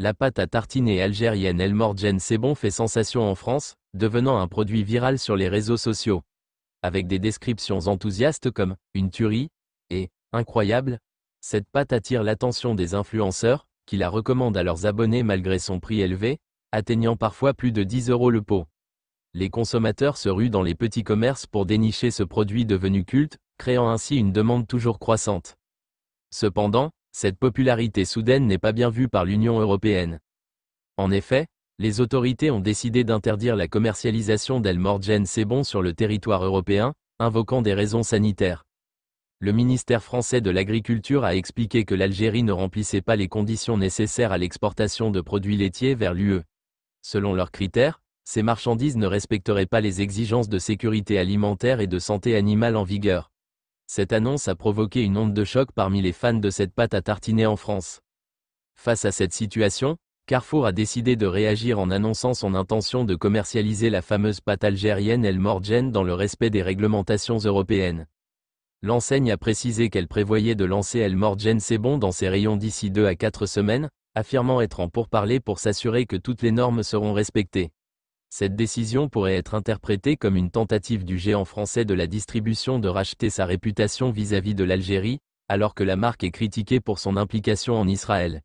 La pâte à tartiner algérienne El Morgen C'est bon fait sensation en France, devenant un produit viral sur les réseaux sociaux. Avec des descriptions enthousiastes comme une tuerie et incroyable, cette pâte attire l'attention des influenceurs, qui la recommandent à leurs abonnés malgré son prix élevé, atteignant parfois plus de 10 euros le pot les consommateurs se ruent dans les petits commerces pour dénicher ce produit devenu culte, créant ainsi une demande toujours croissante. Cependant, cette popularité soudaine n'est pas bien vue par l'Union européenne. En effet, les autorités ont décidé d'interdire la commercialisation d'El Morgen Sebon sur le territoire européen, invoquant des raisons sanitaires. Le ministère français de l'Agriculture a expliqué que l'Algérie ne remplissait pas les conditions nécessaires à l'exportation de produits laitiers vers l'UE. Selon leurs critères, ces marchandises ne respecteraient pas les exigences de sécurité alimentaire et de santé animale en vigueur. Cette annonce a provoqué une onde de choc parmi les fans de cette pâte à tartiner en France. Face à cette situation, Carrefour a décidé de réagir en annonçant son intention de commercialiser la fameuse pâte algérienne El Morgen dans le respect des réglementations européennes. L'enseigne a précisé qu'elle prévoyait de lancer El Morgen C'est bon dans ses rayons d'ici 2 à 4 semaines, affirmant être en pourparlers pour s'assurer que toutes les normes seront respectées. Cette décision pourrait être interprétée comme une tentative du géant français de la distribution de racheter sa réputation vis-à-vis de l'Algérie, alors que la marque est critiquée pour son implication en Israël.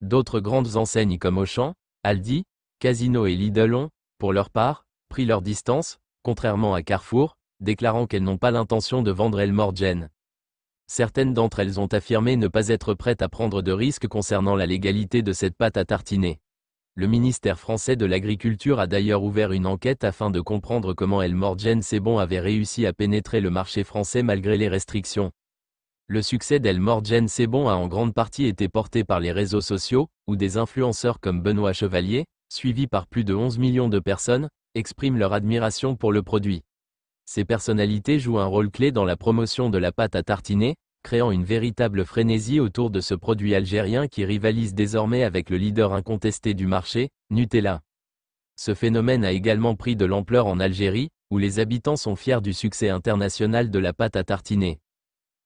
D'autres grandes enseignes comme Auchan, Aldi, Casino et Lidl ont, pour leur part, pris leur distance, contrairement à Carrefour, déclarant qu'elles n'ont pas l'intention de vendre El Morgen. Certaines d'entre elles ont affirmé ne pas être prêtes à prendre de risques concernant la légalité de cette pâte à tartiner. Le ministère français de l'Agriculture a d'ailleurs ouvert une enquête afin de comprendre comment El Morgen Sebon avait réussi à pénétrer le marché français malgré les restrictions. Le succès d'El Morgen Sebon a en grande partie été porté par les réseaux sociaux, où des influenceurs comme Benoît Chevalier, suivi par plus de 11 millions de personnes, expriment leur admiration pour le produit. Ces personnalités jouent un rôle clé dans la promotion de la pâte à tartiner, créant une véritable frénésie autour de ce produit algérien qui rivalise désormais avec le leader incontesté du marché, Nutella. Ce phénomène a également pris de l'ampleur en Algérie, où les habitants sont fiers du succès international de la pâte à tartiner.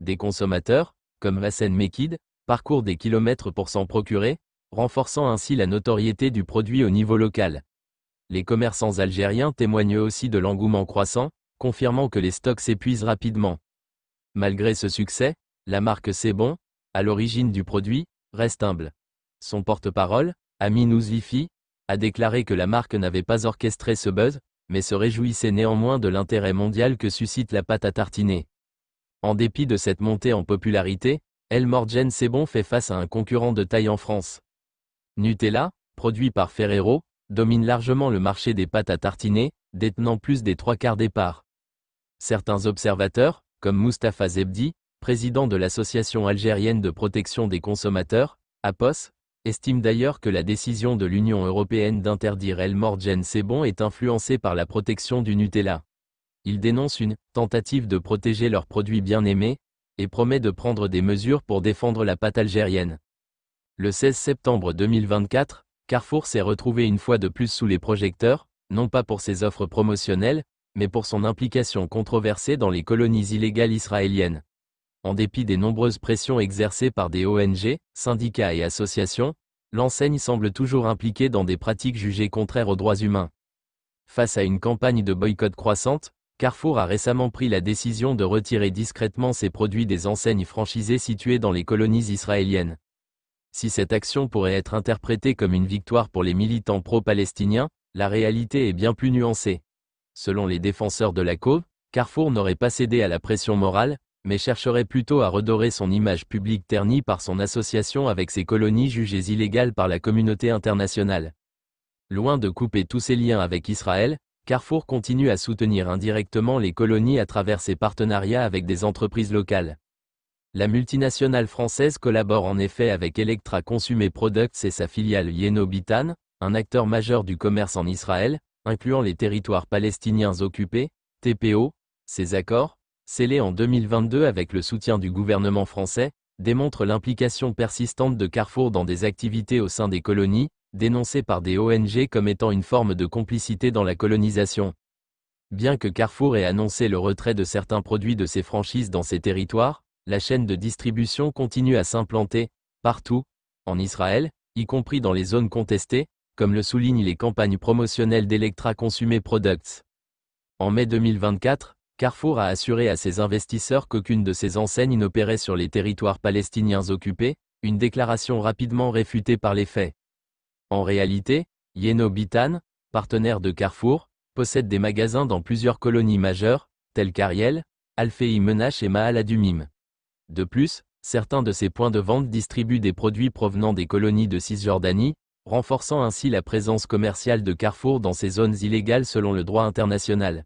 Des consommateurs, comme Vassène Mekid, parcourent des kilomètres pour s'en procurer, renforçant ainsi la notoriété du produit au niveau local. Les commerçants algériens témoignent aussi de l'engouement croissant, confirmant que les stocks s'épuisent rapidement. Malgré ce succès, la marque C'est Bon, à l'origine du produit, reste humble. Son porte-parole, Amin Ouzlifi, a déclaré que la marque n'avait pas orchestré ce buzz, mais se réjouissait néanmoins de l'intérêt mondial que suscite la pâte à tartiner. En dépit de cette montée en popularité, El Morgen C'est Bon fait face à un concurrent de taille en France. Nutella, produit par Ferrero, domine largement le marché des pâtes à tartiner, détenant plus des trois quarts des parts. Certains observateurs, comme Mustapha Zebdi, président de l'Association algérienne de protection des consommateurs, APOS, estime d'ailleurs que la décision de l'Union européenne d'interdire El Morgen Sebon est influencée par la protection du Nutella. Il dénonce une tentative de protéger leurs produits bien-aimés et promet de prendre des mesures pour défendre la pâte algérienne. Le 16 septembre 2024, Carrefour s'est retrouvé une fois de plus sous les projecteurs, non pas pour ses offres promotionnelles, mais pour son implication controversée dans les colonies illégales israéliennes en dépit des nombreuses pressions exercées par des ONG, syndicats et associations, l'enseigne semble toujours impliquée dans des pratiques jugées contraires aux droits humains. Face à une campagne de boycott croissante, Carrefour a récemment pris la décision de retirer discrètement ses produits des enseignes franchisées situées dans les colonies israéliennes. Si cette action pourrait être interprétée comme une victoire pour les militants pro-palestiniens, la réalité est bien plus nuancée. Selon les défenseurs de la cause, Carrefour n'aurait pas cédé à la pression morale, mais chercherait plutôt à redorer son image publique ternie par son association avec ses colonies jugées illégales par la communauté internationale. Loin de couper tous ses liens avec Israël, Carrefour continue à soutenir indirectement les colonies à travers ses partenariats avec des entreprises locales. La multinationale française collabore en effet avec Electra Consumer Products et sa filiale Yenobitan, Bitan, un acteur majeur du commerce en Israël, incluant les territoires palestiniens occupés, TPO. ses accords, scellé en 2022 avec le soutien du gouvernement français, démontre l'implication persistante de Carrefour dans des activités au sein des colonies, dénoncées par des ONG comme étant une forme de complicité dans la colonisation. Bien que Carrefour ait annoncé le retrait de certains produits de ses franchises dans ces territoires, la chaîne de distribution continue à s'implanter, partout, en Israël, y compris dans les zones contestées, comme le soulignent les campagnes promotionnelles d'Electra Consumer Products. En mai 2024, Carrefour a assuré à ses investisseurs qu'aucune de ses enseignes n'opérait sur les territoires palestiniens occupés, une déclaration rapidement réfutée par les faits. En réalité, Yenobitan, Bitan, partenaire de Carrefour, possède des magasins dans plusieurs colonies majeures, telles qu'Ariel, Alfei Menach et Mahal Adumim. De plus, certains de ses points de vente distribuent des produits provenant des colonies de Cisjordanie, renforçant ainsi la présence commerciale de Carrefour dans ces zones illégales selon le droit international.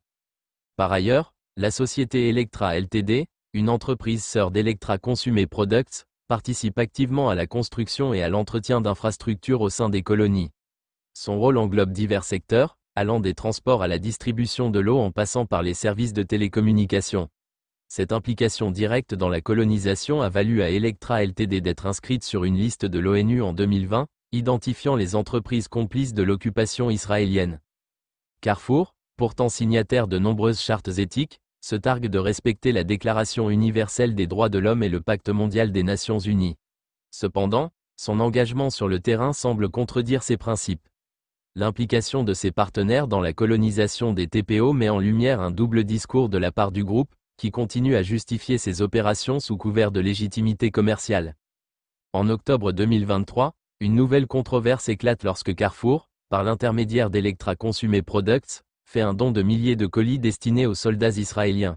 Par ailleurs, la société Electra Ltd, une entreprise sœur d'Electra Consumer Products, participe activement à la construction et à l'entretien d'infrastructures au sein des colonies. Son rôle englobe divers secteurs, allant des transports à la distribution de l'eau en passant par les services de télécommunication. Cette implication directe dans la colonisation a valu à Electra Ltd d'être inscrite sur une liste de l'ONU en 2020, identifiant les entreprises complices de l'occupation israélienne. Carrefour, pourtant signataire de nombreuses chartes éthiques, se targue de respecter la Déclaration universelle des droits de l'homme et le Pacte mondial des Nations unies. Cependant, son engagement sur le terrain semble contredire ses principes. L'implication de ses partenaires dans la colonisation des TPO met en lumière un double discours de la part du groupe, qui continue à justifier ses opérations sous couvert de légitimité commerciale. En octobre 2023, une nouvelle controverse éclate lorsque Carrefour, par l'intermédiaire d'Electra Consumer Products, fait un don de milliers de colis destinés aux soldats israéliens.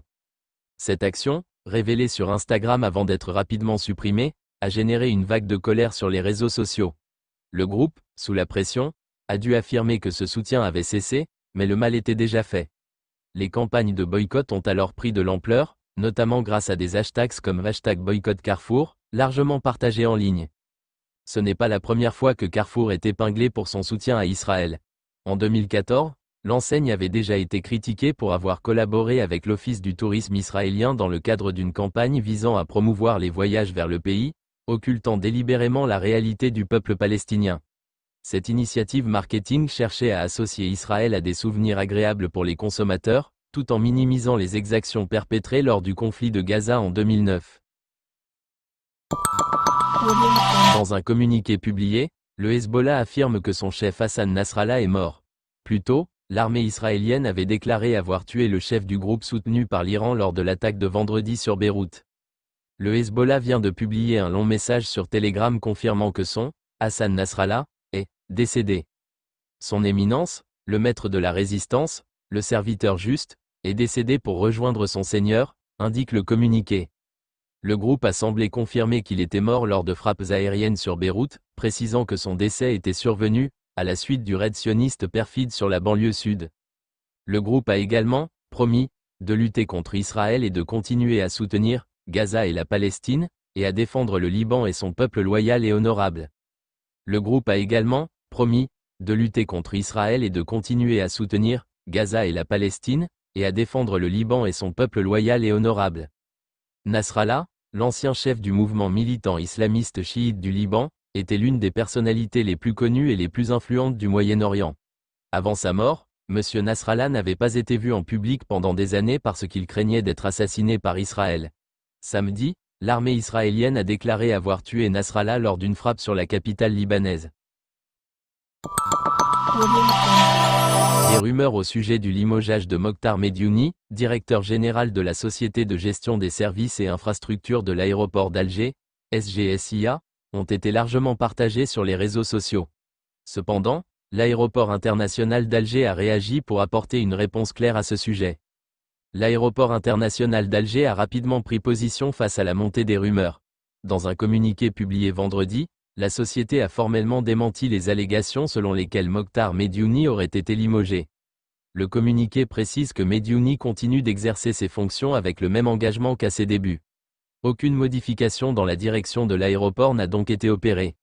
Cette action, révélée sur Instagram avant d'être rapidement supprimée, a généré une vague de colère sur les réseaux sociaux. Le groupe, sous la pression, a dû affirmer que ce soutien avait cessé, mais le mal était déjà fait. Les campagnes de boycott ont alors pris de l'ampleur, notamment grâce à des hashtags comme hashtag boycott Carrefour, largement partagés en ligne. Ce n'est pas la première fois que Carrefour est épinglé pour son soutien à Israël. En 2014, l'enseigne avait déjà été critiquée pour avoir collaboré avec l'Office du tourisme israélien dans le cadre d'une campagne visant à promouvoir les voyages vers le pays, occultant délibérément la réalité du peuple palestinien. Cette initiative marketing cherchait à associer Israël à des souvenirs agréables pour les consommateurs, tout en minimisant les exactions perpétrées lors du conflit de Gaza en 2009. Dans un communiqué publié, le Hezbollah affirme que son chef Hassan Nasrallah est mort. Plus l'armée israélienne avait déclaré avoir tué le chef du groupe soutenu par l'Iran lors de l'attaque de vendredi sur Beyrouth. Le Hezbollah vient de publier un long message sur Telegram confirmant que son, Hassan Nasrallah, est décédé. Son éminence, le maître de la résistance, le serviteur juste, est décédé pour rejoindre son seigneur, indique le communiqué. Le groupe a semblé confirmer qu'il était mort lors de frappes aériennes sur Beyrouth, précisant que son décès était survenu, à la suite du raid sioniste perfide sur la banlieue sud. Le groupe a également promis de lutter contre Israël et de continuer à soutenir Gaza et la Palestine, et à défendre le Liban et son peuple loyal et honorable. Le groupe a également promis de lutter contre Israël et de continuer à soutenir Gaza et la Palestine, et à défendre le Liban et son peuple loyal et honorable. Nasrallah, l'ancien chef du mouvement militant islamiste chiite du Liban, était l'une des personnalités les plus connues et les plus influentes du Moyen-Orient. Avant sa mort, M. Nasrallah n'avait pas été vu en public pendant des années parce qu'il craignait d'être assassiné par Israël. Samedi, l'armée israélienne a déclaré avoir tué Nasrallah lors d'une frappe sur la capitale libanaise. Les rumeurs au sujet du limogeage de Mokhtar Mediouni, directeur général de la Société de gestion des services et infrastructures de l'aéroport d'Alger, SGSIA, ont été largement partagés sur les réseaux sociaux. Cependant, l'aéroport international d'Alger a réagi pour apporter une réponse claire à ce sujet. L'aéroport international d'Alger a rapidement pris position face à la montée des rumeurs. Dans un communiqué publié vendredi, la société a formellement démenti les allégations selon lesquelles Mokhtar Mediouni aurait été limogé. Le communiqué précise que Mediouni continue d'exercer ses fonctions avec le même engagement qu'à ses débuts. Aucune modification dans la direction de l'aéroport n'a donc été opérée.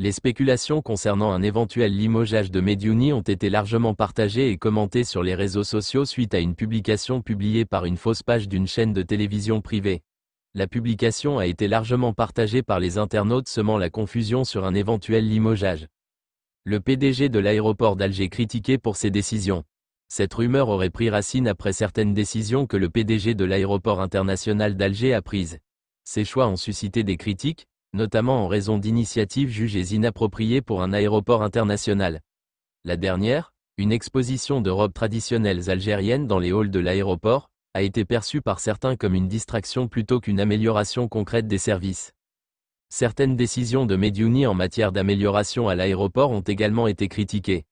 Les spéculations concernant un éventuel limogeage de Mediuni ont été largement partagées et commentées sur les réseaux sociaux suite à une publication publiée par une fausse page d'une chaîne de télévision privée. La publication a été largement partagée par les internautes semant la confusion sur un éventuel limogeage. Le PDG de l'aéroport d'Alger critiqué pour ses décisions. Cette rumeur aurait pris racine après certaines décisions que le PDG de l'aéroport international d'Alger a prises. Ces choix ont suscité des critiques, notamment en raison d'initiatives jugées inappropriées pour un aéroport international. La dernière, une exposition de robes traditionnelles algériennes dans les halls de l'aéroport, a été perçue par certains comme une distraction plutôt qu'une amélioration concrète des services. Certaines décisions de Mediouni en matière d'amélioration à l'aéroport ont également été critiquées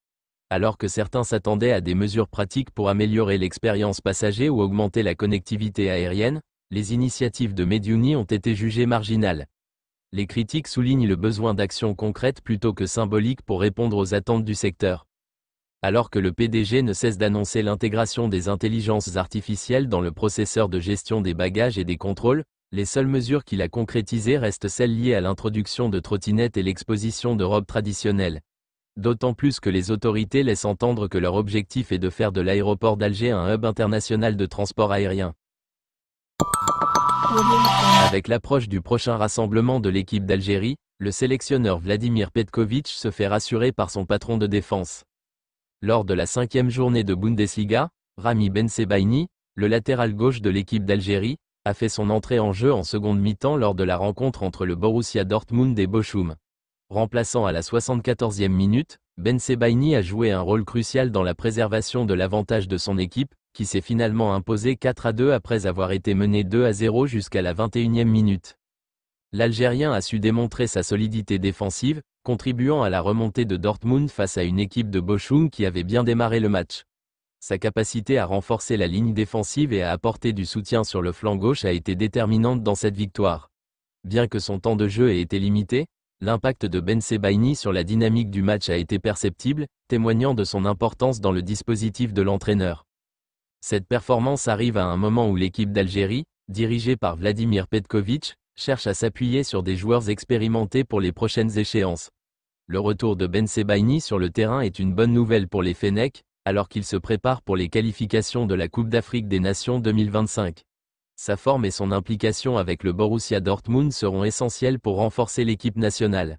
alors que certains s'attendaient à des mesures pratiques pour améliorer l'expérience passager ou augmenter la connectivité aérienne, les initiatives de Mediuni ont été jugées marginales. Les critiques soulignent le besoin d'actions concrètes plutôt que symboliques pour répondre aux attentes du secteur. Alors que le PDG ne cesse d'annoncer l'intégration des intelligences artificielles dans le processeur de gestion des bagages et des contrôles, les seules mesures qu'il a concrétisées restent celles liées à l'introduction de trottinettes et l'exposition de robes traditionnelles d'autant plus que les autorités laissent entendre que leur objectif est de faire de l'aéroport d'Alger un hub international de transport aérien. Avec l'approche du prochain rassemblement de l'équipe d'Algérie, le sélectionneur Vladimir Petkovic se fait rassurer par son patron de défense. Lors de la cinquième journée de Bundesliga, Rami Bensebaini, le latéral gauche de l'équipe d'Algérie, a fait son entrée en jeu en seconde mi-temps lors de la rencontre entre le Borussia Dortmund et Bochum. Remplaçant à la 74e minute, Ben Sebaini a joué un rôle crucial dans la préservation de l'avantage de son équipe, qui s'est finalement imposée 4 à 2 après avoir été menée 2 à 0 jusqu'à la 21e minute. L'Algérien a su démontrer sa solidité défensive, contribuant à la remontée de Dortmund face à une équipe de Bochum qui avait bien démarré le match. Sa capacité à renforcer la ligne défensive et à apporter du soutien sur le flanc gauche a été déterminante dans cette victoire. Bien que son temps de jeu ait été limité, L'impact de Ben sur la dynamique du match a été perceptible, témoignant de son importance dans le dispositif de l'entraîneur. Cette performance arrive à un moment où l'équipe d'Algérie, dirigée par Vladimir Petkovic, cherche à s'appuyer sur des joueurs expérimentés pour les prochaines échéances. Le retour de Ben sur le terrain est une bonne nouvelle pour les Fennecs, alors qu'ils se préparent pour les qualifications de la Coupe d'Afrique des Nations 2025. Sa forme et son implication avec le Borussia Dortmund seront essentielles pour renforcer l'équipe nationale.